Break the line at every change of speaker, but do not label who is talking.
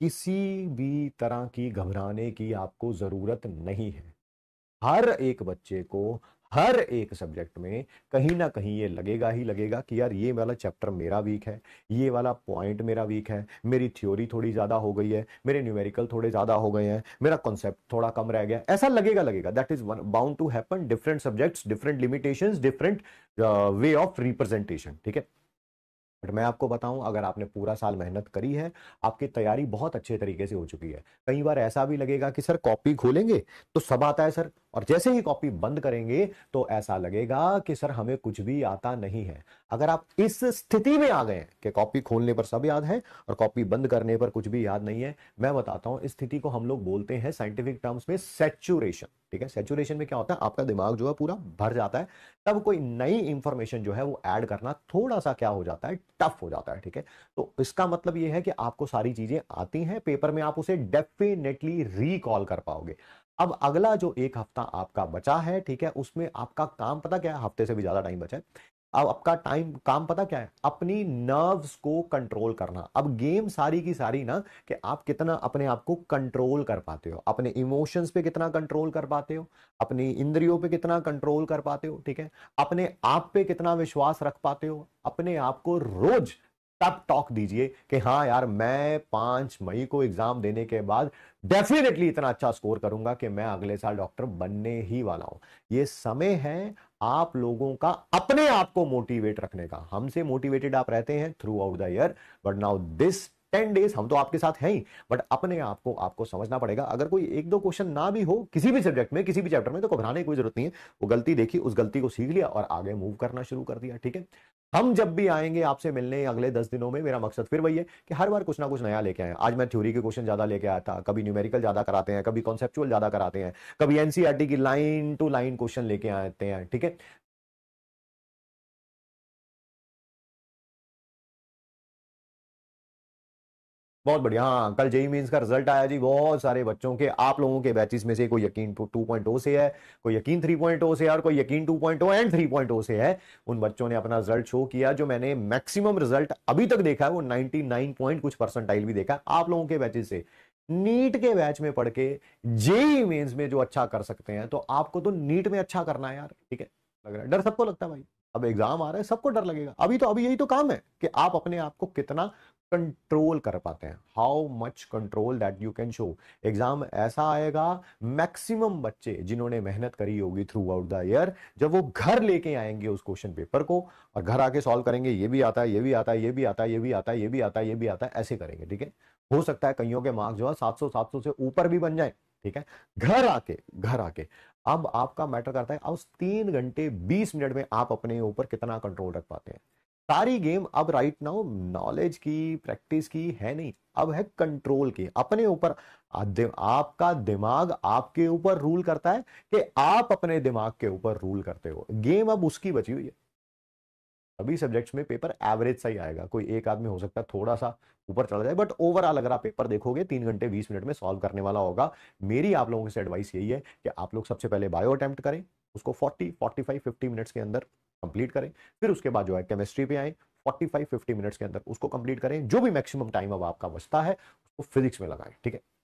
किसी भी तरह की घबराने की आपको ज़रूरत नहीं है हर एक बच्चे को हर एक सब्जेक्ट में कहीं ना कहीं ये लगेगा ही लगेगा कि यार ये वाला चैप्टर मेरा वीक है ये वाला पॉइंट मेरा वीक है मेरी थ्योरी थोड़ी ज़्यादा हो गई है मेरे न्यूमेरिकल थोड़े ज़्यादा हो गए हैं मेरा कॉन्सेप्ट थोड़ा कम रह गया ऐसा लगेगा लगेगा that is bound to happen different subjects different limitations different way of representation ठीक है बट मैं आपको बताऊं अगर आपने पूरा साल मेहनत करी है आपकी तैयारी बहुत अच्छे तरीके से हो चुकी है कई बार ऐसा भी लगेगा कि सर कॉपी खोलेंगे तो सब आता है सर और जैसे ही कॉपी बंद करेंगे तो ऐसा लगेगा कि सर हमें कुछ भी आता नहीं है अगर आप इस स्थिति में आ गए कि कॉपी खोलने पर सब याद है और कॉपी बंद करने पर कुछ भी याद नहीं है मैं बताता हूं इस स्थिति को हम लोग बोलते हैं साइंटिफिक टर्म्स में सेचुरेशन ठीक है सेचुरेशन में क्या होता है आपका दिमाग जो है पूरा भर जाता है तब कोई नई इंफॉर्मेशन जो है वो ऐड करना थोड़ा सा क्या हो जाता है टफ हो जाता है ठीक है तो इसका मतलब ये है कि आपको सारी चीजें आती हैं पेपर में आप उसे डेफिनेटली रिकॉल कर पाओगे अब अगला जो एक हफ्ता आपका बचा है ठीक है उसमें आपका काम पता क्या है हफ्ते से भी ज्यादा टाइम बचा है अब आपका टाइम काम पता क्या है अपनी नर्व्स को कंट्रोल करना अब गेम सारी की सारी ना कि आप कितना अपने आप को कंट्रोल कर पाते हो अपने इमोशंस पे कितना कंट्रोल कर पाते हो अपनी इंद्रियों पे कितना कंट्रोल कर पाते हो ठीक है अपने आप पे कितना विश्वास रख पाते हो अपने आप को रोज तब टॉक दीजिए कि हाँ यार मैं पांच मई को एग्जाम देने के बाद डेफिनेटली इतना अच्छा स्कोर करूंगा कि मैं अगले साल डॉक्टर बनने ही वाला हूं ये समय है आप लोगों का अपने आप को मोटिवेट रखने का हमसे मोटिवेटेड आप रहते हैं throughout the year but now this ten days हम तो आपके साथ हैं ही बट अपने आप को आपको समझना पड़ेगा अगर कोई एक दो क्वेश्चन ना भी हो किसी भी सब्जेक्ट में किसी भी चैप्टर में तो घबराने की कोई जरूरत नहीं है वो गलती देखी उस गलती को सीख लिया और आगे मूव करना शुरू कर दिया ठीक है हम जब भी आएंगे आपसे मिलने अगले दस दिनों में मेरा मकसद फिर वही है कि हर बार कुछ ना कुछ नया लेके आए आज मैं थ्योरी के क्वेश्चन ज्यादा लेके आया था कभी न्यूमेरिकल ज्यादा कराते हैं कभी कॉन्सेप्चुअल ज्यादा कराते हैं कभी एनसीआरटी e की लाइन टू लाइन क्वेश्चन लेके आते हैं ठीक है बहुत बढ़िया हाँ कल जेई मीन का रिजल्ट आया जी बहुत सारे बच्चों के आप लोगों के बैचेस में से कोई यकीन 2.0 से है कोई यकीन 3.0 से है और कोई यकीन 2.0 एंड 3.0 से है उन बच्चों ने अपना रिजल्ट शो किया जो मैंने मैक्सिमम रिजल्ट अभी तक देखा है वो 99 पॉइंट कुछ परसेंटाइल भी देखा आप लोगों के बैचेस से नीट के बैच में पढ़ के जेई मेन्स में जो अच्छा कर सकते हैं तो आपको तो नीट में अच्छा करना है यार ठीक है लग रहा है डर सबको लगता है भाई अब एग्जाम आ रहा है सबको डर लगेगा अभी तो अभी यही तो काम है कि आप अपने आप को कितना कंट्रोल कर पाते हैं how much control that you can show exam ऐसा आएगा मैक्सिमम बच्चे जिन्होंने मेहनत करी होगी थ्रू आउट द ईयर जब वो घर लेके आएंगे उस क्वेश्चन पेपर को और घर आके सॉल्व करेंगे ये भी आता है ये भी आता है ये भी आता है ये भी आता है ये भी आता है ये भी आता है ऐसे करेंगे ठीक है हो सकता है कईयों के मार्क्स जो है सात सौ सात सौ से ऊपर भी बन जाए ठीक है घर आके घर आके अब आपका मैटर करता है उस तीन घंटे बीस मिनट में आप अपने ऊपर कितना कंट्रोल रख पाते हैं सारी गेम अब राइट नाउ नॉलेज की प्रैक्टिस की है नहीं अब है कंट्रोल की अपने ऊपर आपका दिमाग आपके ऊपर रूल करता है कि आप अपने दिमाग के ऊपर रूल करते हो गेम अब उसकी बची हुई है सभी सब्जेक्ट्स में पेपर एवरेज सा ही आएगा कोई एक आदमी हो सकता है थोड़ा सा ऊपर चला जाए बट ओवरऑल अगर आप पेपर देखोगे तीन घंटे बीस मिनट में सॉल्व करने वाला होगा मेरी आप लोगों से एडवाइस यही है कि आप लोग सबसे पहले बायो अटैम्प्ट करें उसको forty forty five fifty minutes के अंदर कंप्लीट करें फिर उसके बाद जो है केमिस्ट्री पे आए 45, 50 मिनट्स के अंदर उसको कंप्लीट करें जो भी मैक्सिमम टाइम अब आपका बचता है उसको फिजिक्स में लगाएं ठीक है